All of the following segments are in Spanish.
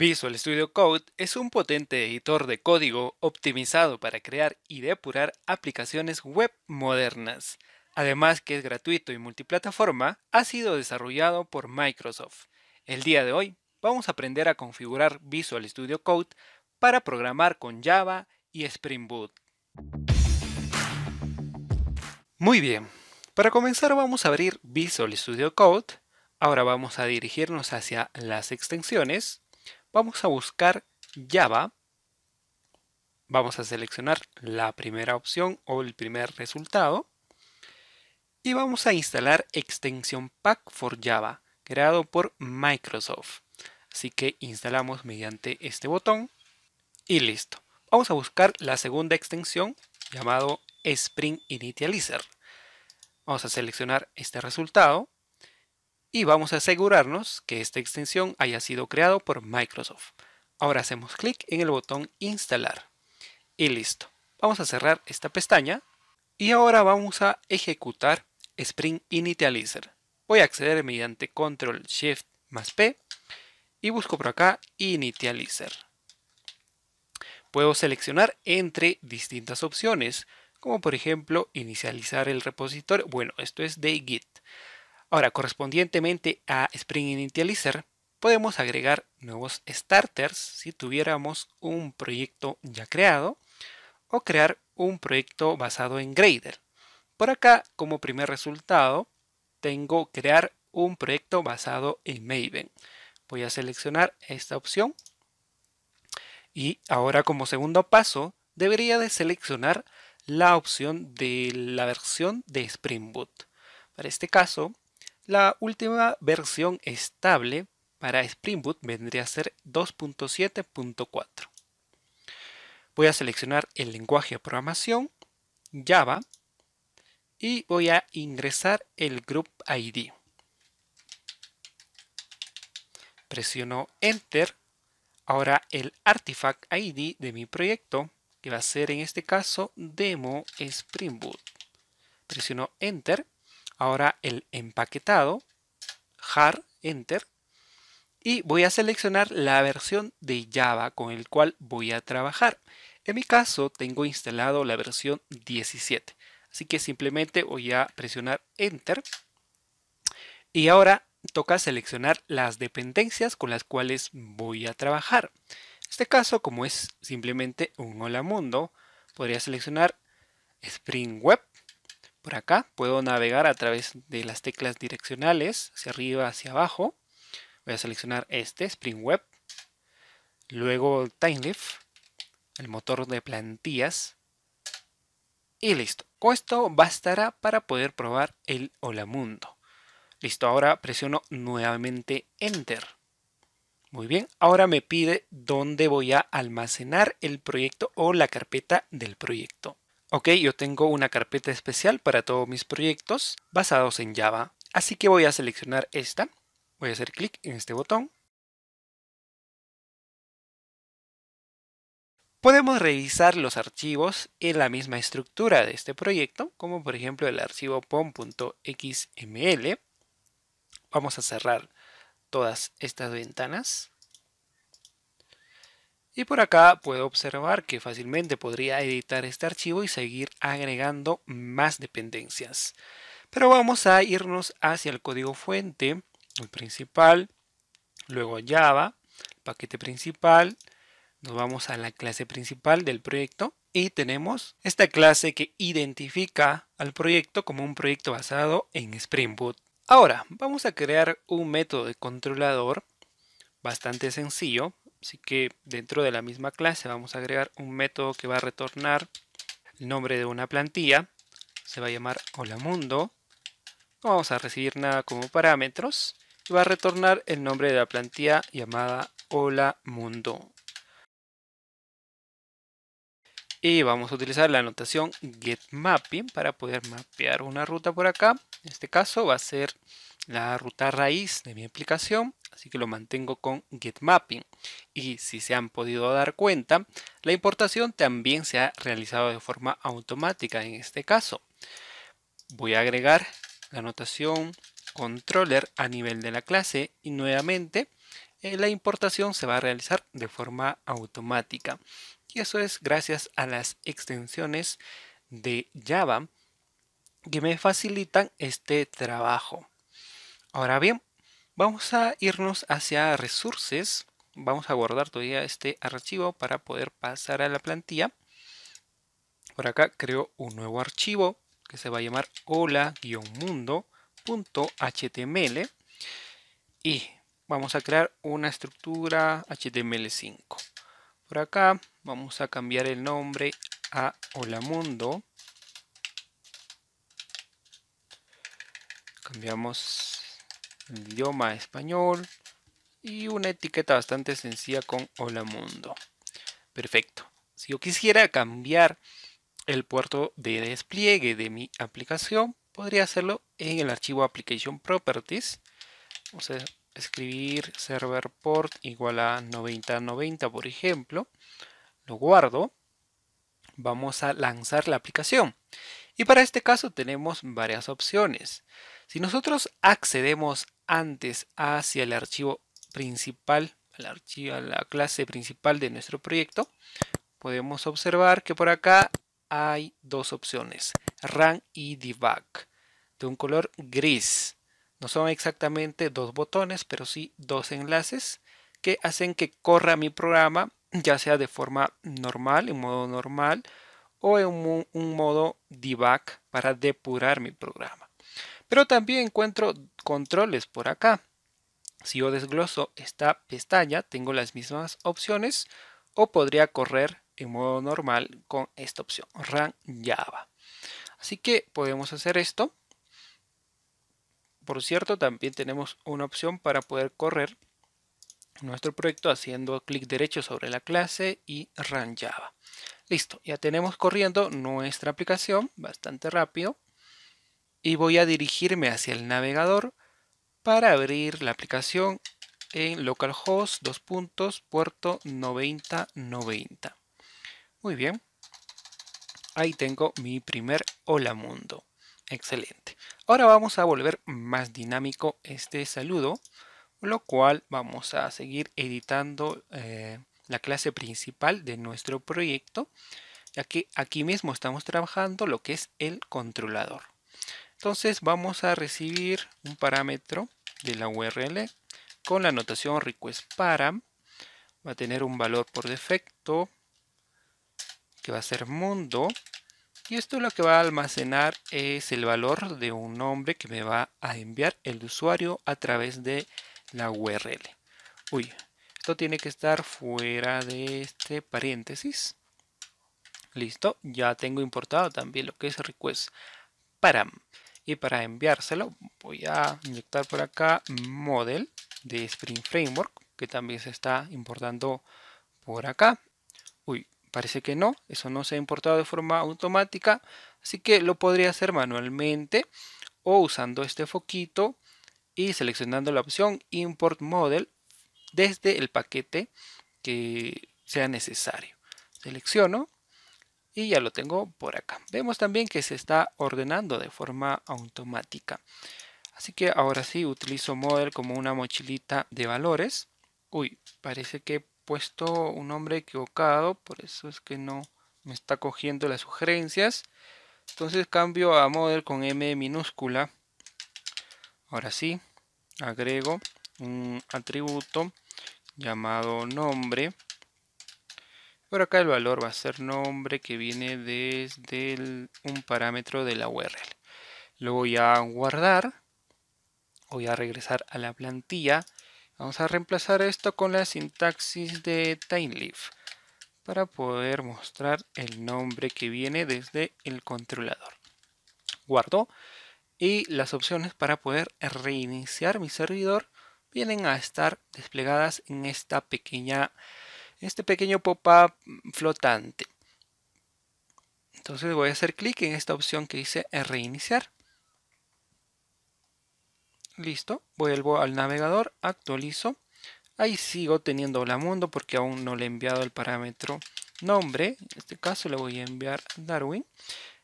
Visual Studio Code es un potente editor de código optimizado para crear y depurar aplicaciones web modernas. Además que es gratuito y multiplataforma, ha sido desarrollado por Microsoft. El día de hoy vamos a aprender a configurar Visual Studio Code para programar con Java y Spring Boot. Muy bien, para comenzar vamos a abrir Visual Studio Code. Ahora vamos a dirigirnos hacia las extensiones Vamos a buscar Java. Vamos a seleccionar la primera opción o el primer resultado. Y vamos a instalar extensión Pack for Java, creado por Microsoft. Así que instalamos mediante este botón y listo. Vamos a buscar la segunda extensión llamado Spring Initializer. Vamos a seleccionar este resultado y vamos a asegurarnos que esta extensión haya sido creado por Microsoft. Ahora hacemos clic en el botón instalar y listo. Vamos a cerrar esta pestaña y ahora vamos a ejecutar Spring Initializer. Voy a acceder mediante Control Shift más P y busco por acá Initializer. Puedo seleccionar entre distintas opciones, como por ejemplo inicializar el repositorio. Bueno, esto es de Git. Ahora, correspondientemente a Spring Initializer, podemos agregar nuevos starters si tuviéramos un proyecto ya creado o crear un proyecto basado en Gradle. Por acá, como primer resultado, tengo crear un proyecto basado en Maven. Voy a seleccionar esta opción y ahora como segundo paso debería de seleccionar la opción de la versión de Spring Boot. Para este caso la última versión estable para Spring Boot vendría a ser 2.7.4. Voy a seleccionar el lenguaje de programación, Java, y voy a ingresar el group ID. Presiono Enter. Ahora el artifact ID de mi proyecto, que va a ser en este caso Demo Spring Boot. Presiono Enter Ahora el empaquetado, jar, enter, y voy a seleccionar la versión de Java con el cual voy a trabajar. En mi caso tengo instalado la versión 17, así que simplemente voy a presionar enter y ahora toca seleccionar las dependencias con las cuales voy a trabajar. En este caso, como es simplemente un hola mundo, podría seleccionar Spring Web por acá puedo navegar a través de las teclas direccionales, hacia arriba, hacia abajo. Voy a seleccionar este, Spring Web. Luego TimeLift, el motor de plantillas. Y listo. esto bastará para poder probar el Hola Mundo. Listo, ahora presiono nuevamente Enter. Muy bien, ahora me pide dónde voy a almacenar el proyecto o la carpeta del proyecto. Ok, yo tengo una carpeta especial para todos mis proyectos basados en Java, así que voy a seleccionar esta, voy a hacer clic en este botón. Podemos revisar los archivos en la misma estructura de este proyecto, como por ejemplo el archivo pom.xml. Vamos a cerrar todas estas ventanas. Y por acá puedo observar que fácilmente podría editar este archivo y seguir agregando más dependencias. Pero vamos a irnos hacia el código fuente, el principal, luego Java, paquete principal, nos vamos a la clase principal del proyecto y tenemos esta clase que identifica al proyecto como un proyecto basado en Spring Boot. Ahora, vamos a crear un método de controlador bastante sencillo Así que dentro de la misma clase vamos a agregar un método que va a retornar el nombre de una plantilla. Se va a llamar hola mundo. No vamos a recibir nada como parámetros. Y va a retornar el nombre de la plantilla llamada hola mundo. Y vamos a utilizar la anotación getMapping para poder mapear una ruta por acá. En este caso va a ser la ruta raíz de mi aplicación así que lo mantengo con getMapping. Y si se han podido dar cuenta, la importación también se ha realizado de forma automática en este caso. Voy a agregar la anotación controller a nivel de la clase y nuevamente eh, la importación se va a realizar de forma automática. Y eso es gracias a las extensiones de Java que me facilitan este trabajo. Ahora bien, Vamos a irnos hacia Resources. Vamos a guardar todavía este archivo para poder pasar a la plantilla. Por acá creo un nuevo archivo que se va a llamar hola-mundo.html y vamos a crear una estructura HTML5. Por acá vamos a cambiar el nombre a Hola Mundo. Cambiamos idioma español y una etiqueta bastante sencilla con hola mundo. Perfecto. Si yo quisiera cambiar el puerto de despliegue de mi aplicación, podría hacerlo en el archivo application properties. Vamos a escribir server port igual a 9090 por ejemplo. Lo guardo. Vamos a lanzar la aplicación. Y para este caso tenemos varias opciones. Si nosotros accedemos antes hacia el archivo principal, archivo, la clase principal de nuestro proyecto, podemos observar que por acá hay dos opciones, run y debug, de un color gris. No son exactamente dos botones, pero sí dos enlaces que hacen que corra mi programa, ya sea de forma normal, en modo normal, o en un modo debug para depurar mi programa. Pero también encuentro controles por acá. Si yo desgloso esta pestaña, tengo las mismas opciones o podría correr en modo normal con esta opción, Run Java. Así que podemos hacer esto. Por cierto, también tenemos una opción para poder correr nuestro proyecto haciendo clic derecho sobre la clase y Run Java. Listo, ya tenemos corriendo nuestra aplicación bastante rápido y voy a dirigirme hacia el navegador para abrir la aplicación en localhost dos puntos puerto 9090 muy bien ahí tengo mi primer hola mundo excelente ahora vamos a volver más dinámico este saludo lo cual vamos a seguir editando eh, la clase principal de nuestro proyecto ya que aquí mismo estamos trabajando lo que es el controlador entonces vamos a recibir un parámetro de la URL con la anotación requestParam. Va a tener un valor por defecto que va a ser mundo. Y esto lo que va a almacenar es el valor de un nombre que me va a enviar el usuario a través de la URL. Uy, esto tiene que estar fuera de este paréntesis. Listo, ya tengo importado también lo que es requestParam y para enviárselo voy a inyectar por acá model de Spring Framework que también se está importando por acá uy parece que no eso no se ha importado de forma automática así que lo podría hacer manualmente o usando este foquito y seleccionando la opción import model desde el paquete que sea necesario selecciono y ya lo tengo por acá. Vemos también que se está ordenando de forma automática. Así que ahora sí utilizo model como una mochilita de valores. Uy, parece que he puesto un nombre equivocado, por eso es que no me está cogiendo las sugerencias. Entonces cambio a model con M minúscula. Ahora sí, agrego un atributo llamado nombre por acá el valor va a ser nombre que viene desde un parámetro de la URL. Lo voy a guardar. Voy a regresar a la plantilla. Vamos a reemplazar esto con la sintaxis de TimeLeaf para poder mostrar el nombre que viene desde el controlador. Guardo y las opciones para poder reiniciar mi servidor vienen a estar desplegadas en esta pequeña este pequeño pop-up flotante. Entonces voy a hacer clic en esta opción que dice reiniciar. Listo, vuelvo al navegador, actualizo. Ahí sigo teniendo la mundo porque aún no le he enviado el parámetro nombre. En este caso le voy a enviar Darwin.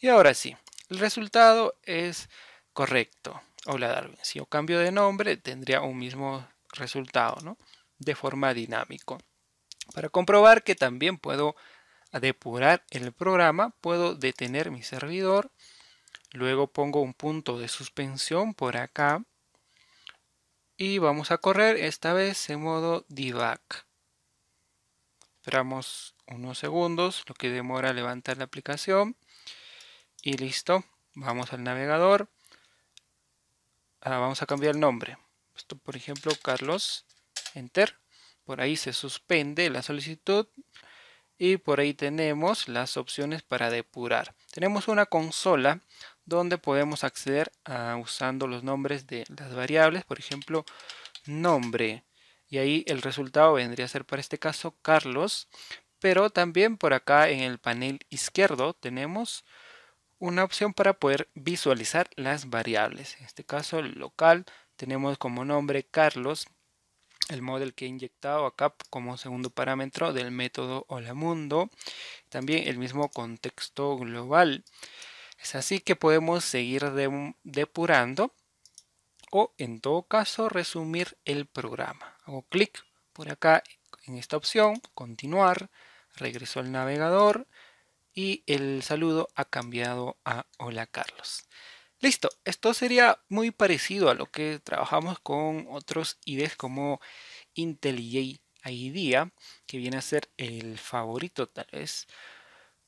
Y ahora sí, el resultado es correcto. Hola Darwin. Si yo cambio de nombre tendría un mismo resultado, ¿no? De forma dinámica. Para comprobar que también puedo depurar el programa, puedo detener mi servidor, luego pongo un punto de suspensión por acá y vamos a correr esta vez en modo debug. Esperamos unos segundos, lo que demora levantar la aplicación y listo. Vamos al navegador. Ah, vamos a cambiar el nombre. Esto, por ejemplo, Carlos. Enter. Por ahí se suspende la solicitud y por ahí tenemos las opciones para depurar. Tenemos una consola donde podemos acceder a, usando los nombres de las variables, por ejemplo, nombre. Y ahí el resultado vendría a ser para este caso Carlos, pero también por acá en el panel izquierdo tenemos una opción para poder visualizar las variables. En este caso local tenemos como nombre Carlos el model que he inyectado acá como segundo parámetro del método Hola Mundo. También el mismo contexto global. Es así que podemos seguir depurando o en todo caso resumir el programa. Hago clic por acá en esta opción, continuar, regreso al navegador y el saludo ha cambiado a Hola Carlos. Listo, esto sería muy parecido a lo que trabajamos con otros IDs como IntelliJ IDEA, que viene a ser el favorito tal vez,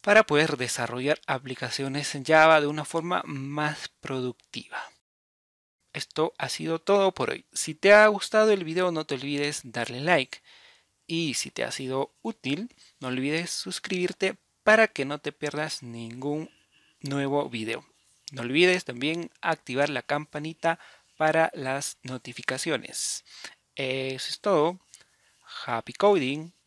para poder desarrollar aplicaciones en Java de una forma más productiva. Esto ha sido todo por hoy. Si te ha gustado el video no te olvides darle like y si te ha sido útil no olvides suscribirte para que no te pierdas ningún nuevo video. No olvides también activar la campanita para las notificaciones. Eso es todo. Happy coding.